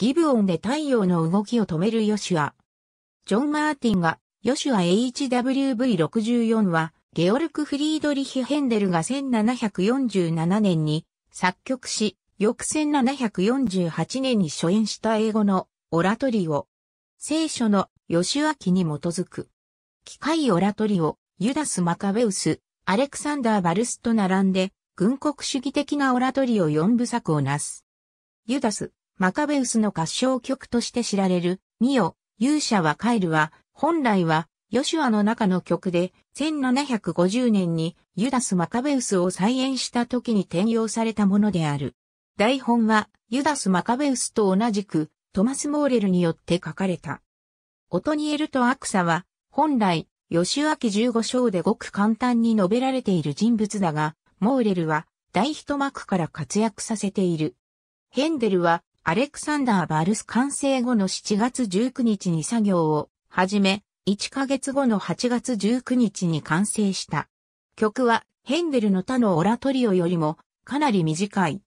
ギブオンで太陽の動きを止めるヨシュア。ジョン・マーティンが、ヨシュア HWV64 は、ゲオルク・フリードリヒ・ヘンデルが1747年に作曲し、翌1748年に初演した英語のオラトリオ。聖書のヨシュア記に基づく。機械オラトリオ、ユダス・マカベウス、アレクサンダー・バルスと並んで、軍国主義的なオラトリオ4部作をなす。ユダス、マカベウスの合唱曲として知られる、ミオ、勇者は帰るは、本来は、ヨシュアの中の曲で、1750年にユダス・マカベウスを再演した時に転用されたものである。台本は、ユダス・マカベウスと同じく、トマス・モーレルによって書かれた。オトニエルとアクサは、本来、ヨシュア記15章でごく簡単に述べられている人物だが、モーレルは、大一幕から活躍させている。ヘンデルは、アレクサンダー・バルス完成後の7月19日に作業を始め、1ヶ月後の8月19日に完成した。曲はヘンデルの他のオラトリオよりもかなり短い。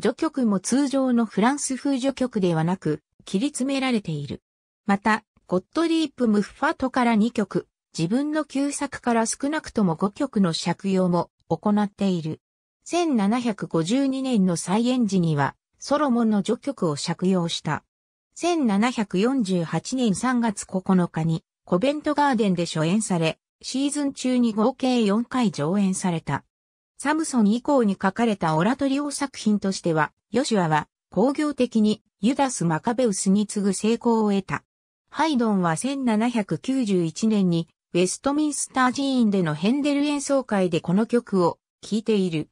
序曲も通常のフランス風序曲ではなく、切り詰められている。また、ゴットリープ・ムッファトから2曲、自分の旧作から少なくとも5曲の借用も行っている。1752年の再演時には、ソロモンの序曲を借用した。1748年3月9日にコベントガーデンで初演され、シーズン中に合計4回上演された。サムソン以降に書かれたオラトリオ作品としては、ヨシュアは工業的にユダス・マカベウスに次ぐ成功を得た。ハイドンは1791年にウェストミンスター寺院でのヘンデル演奏会でこの曲を聴いている。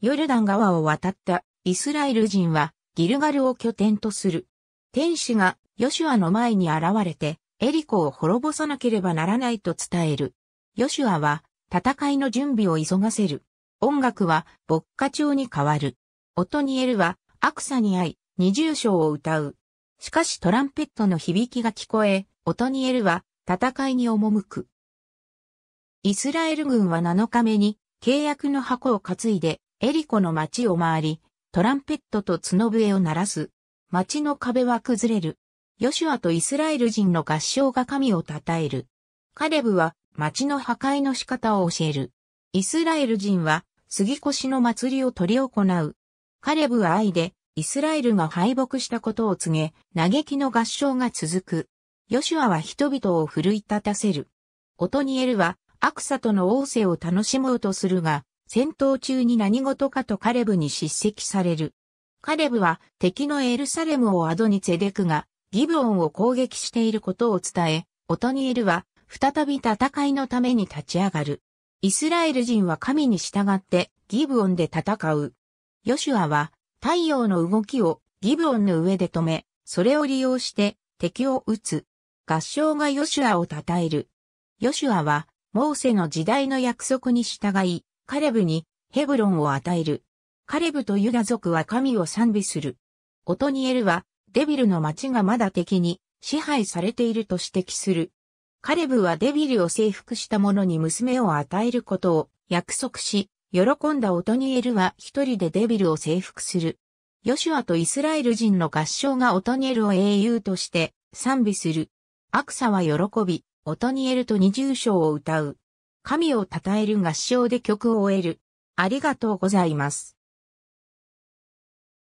ヨルダン川を渡ったイスラエル人はギルガルを拠点とする。天使がヨシュアの前に現れて、エリコを滅ぼさなければならないと伝える。ヨシュアは戦いの準備を急がせる。音楽は牧歌調に変わる。オトニエルは悪さに会い、二重章を歌う。しかしトランペットの響きが聞こえ、オトニエルは戦いに赴く。イスラエル軍は7日目に契約の箱を担いでエリコの町を回り、トランペットと角笛を鳴らす。街の壁は崩れる。ヨシュアとイスラエル人の合唱が神を称える。カレブは街の破壊の仕方を教える。イスラエル人は杉越の祭りを取り行う。カレブは愛でイスラエルが敗北したことを告げ、嘆きの合唱が続く。ヨシュアは人々を奮い立たせる。オトニエルはアクサとの王政を楽しもうとするが、戦闘中に何事かとカレブに叱責される。カレブは敵のエルサレムをアドニツェデクがギブオンを攻撃していることを伝え、オトニエルは再び戦いのために立ち上がる。イスラエル人は神に従ってギブオンで戦う。ヨシュアは太陽の動きをギブオンの上で止め、それを利用して敵を撃つ。合唱がヨシュアを称える。ヨシュアはモーセの時代の約束に従い、カレブにヘブロンを与える。カレブとユダ族は神を賛美する。オトニエルはデビルの町がまだ敵に支配されていると指摘する。カレブはデビルを征服した者に娘を与えることを約束し、喜んだオトニエルは一人でデビルを征服する。ヨシュアとイスラエル人の合唱がオトニエルを英雄として賛美する。アクサは喜び、オトニエルと二重唱を歌う。神を称える合唱で曲を終える。ありがとうございます。